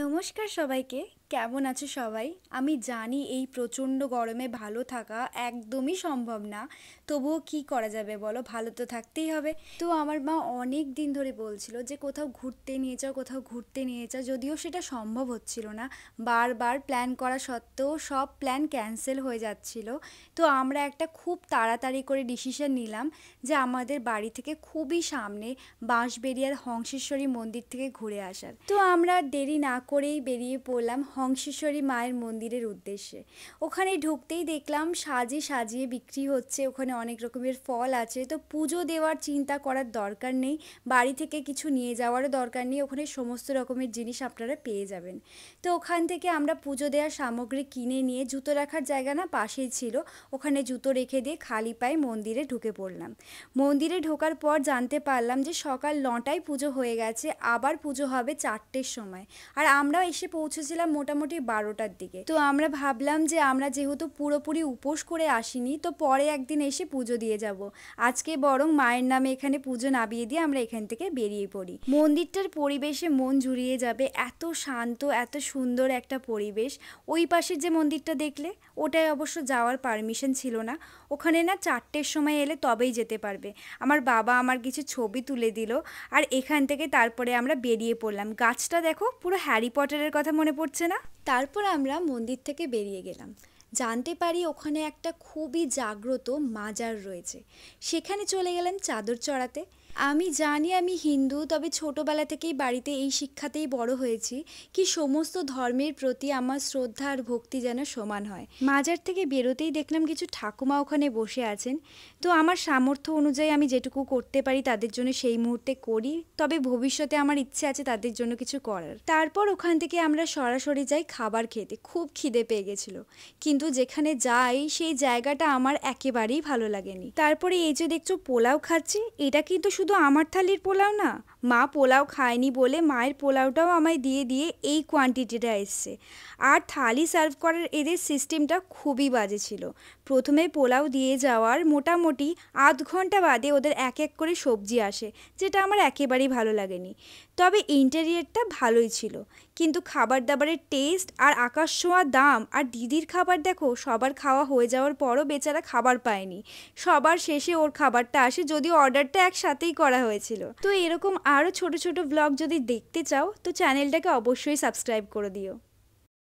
নমস্কার সবাইকে কেমন আছে সবাই আমি জানি এই প্রচণ্ড গরমে ভালো থাকা একদমই সম্ভব না তবুও কি করা যাবে বলো ভালো তো থাকতেই হবে তো আমার মা অনেক দিন ধরে বলছিল যে কোথাও ঘুরতে নিয়ে যাও কোথাও ঘুরতে নিয়ে যাও যদিও সেটা সম্ভব হচ্ছিল না বারবার প্ল্যান করা সত্ত্বেও সব প্ল্যান ক্যান্সেল হয়ে যাচ্ছিল তো আমরা একটা খুব তাড়াতাড়ি করে ডিসিশন নিলাম যে আমাদের বাড়ি থেকে খুবই সামনে বাঁশবেড়িয়ার হংসেশ্বরী মন্দির থেকে ঘুরে আসার তো আমরা দেরি না করেই বেরিয়ে পড়লাম হংসেশ্বরী মায়ের মন্দিরের উদ্দেশ্যে ওখানে ঢুকতেই দেখলাম সাজে সাজিয়ে বিক্রি হচ্ছে ওখানে অনেক রকমের ফল আছে তো পুজো দেওয়ার চিন্তা করার দরকার নেই বাড়ি থেকে কিছু নিয়ে যাওয়ারও দরকার নেই ওখানে সমস্ত রকমের জিনিস আপনারা পেয়ে যাবেন তো ওখান থেকে আমরা পুজো দেওয়ার সামগ্রী কিনে নিয়ে জুতো রাখার জায়গা না পাশেই ছিল ওখানে জুতো রেখে দিয়ে খালি পায়ে মন্দিরে ঢুকে পড়লাম মন্দিরে ঢোকার পর জানতে পারলাম যে সকাল নটায় পুজো হয়ে গেছে আবার পুজো হবে চারটের সময় আর আমরা এসে পৌঁছেছিলাম মোটামুটি মোটামুটি বারোটার দিকে তো আমরা ভাবলাম যে আমরা যেহেতু পুরোপুরি উপোস করে আসিনি তো পরে একদিন এসে পুজো দিয়ে যাব আজকে বরং মায়ের নামে এখানে পুজো নামিয়ে দিয়ে আমরা এখান থেকে বেরিয়ে পড়ি মন্দিরটার পরিবেশে মন জুড়িয়ে যাবে এত শান্ত এত সুন্দর একটা পরিবেশ ওই পাশের যে মন্দিরটা দেখলে ওটায় অবশ্য যাওয়ার পারমিশন ছিল না ওখানে না চারটের সময় এলে তবেই যেতে পারবে আমার বাবা আমার কিছু ছবি তুলে দিল আর এখান থেকে তারপরে আমরা বেরিয়ে পড়লাম গাছটা দেখো পুরো হ্যারি পটারের কথা মনে পড়ছে না না তারপর আমরা মন্দির থেকে বেরিয়ে গেলাম জানতে পারি ওখানে একটা খুবই জাগ্রত মাজার রয়েছে সেখানে চলে গেলাম চাদর চড়াতে আমি জানি আমি হিন্দু তবে ছোটোবেলা থেকেই বাড়িতে এই শিক্ষাতেই বড় হয়েছি কি সমস্ত ধর্মের প্রতি আমার শ্রদ্ধা আর ভক্তি যেন সমান হয় মাজার থেকে বেরোতেই দেখলাম কিছু ঠাকুমা ওখানে বসে আছেন তো আমার সামর্থ্য অনুযায়ী আমি যেটুকু করতে পারি তাদের জন্য সেই মুহূর্তে করি তবে ভবিষ্যতে আমার ইচ্ছে আছে তাদের জন্য কিছু করার তারপর ওখান থেকে আমরা সরাসরি যাই খাবার খেতে খুব খিদে পেয়ে গেছিলো কিন্তু যেখানে যাই সেই জায়গাটা আমার একেবারেই ভালো লাগেনি তারপরে এই যে দেখছো পোলাও খাচ্ছি এটা কিন্তু শুধু আমার থালির পোলাও না মা পোলাও খায়নি বলে মায়ের পোলাওটাও আমায় দিয়ে দিয়ে এই কোয়ান্টিটিটা এসছে আর থালি সার্ভ করার এদের সিস্টেমটা খুবই বাজে ছিল প্রথমে পোলাও দিয়ে যাওয়ার মোটামুটি আধ ঘন্টা বাদে ওদের এক এক করে সবজি আসে যেটা আমার একেবারেই ভালো লাগেনি তবে ইন্টেরিয়ারটা ভালোই ছিল কিন্তু খাবার দাবারের টেস্ট আর আকাশ ছোঁয়া দাম আর দিদির খাবার দেখো সবার খাওয়া হয়ে যাওয়ার পরও বেচারা খাবার পায়নি সবার শেষে ওর খাবারটা আসে যদিও অর্ডারটা একসাথেই করা হয়েছিল তো এরকম আরও ছোট ছোট ব্লগ যদি দেখতে চাও তো চ্যানেলটাকে অবশ্যই সাবস্ক্রাইব করে দিও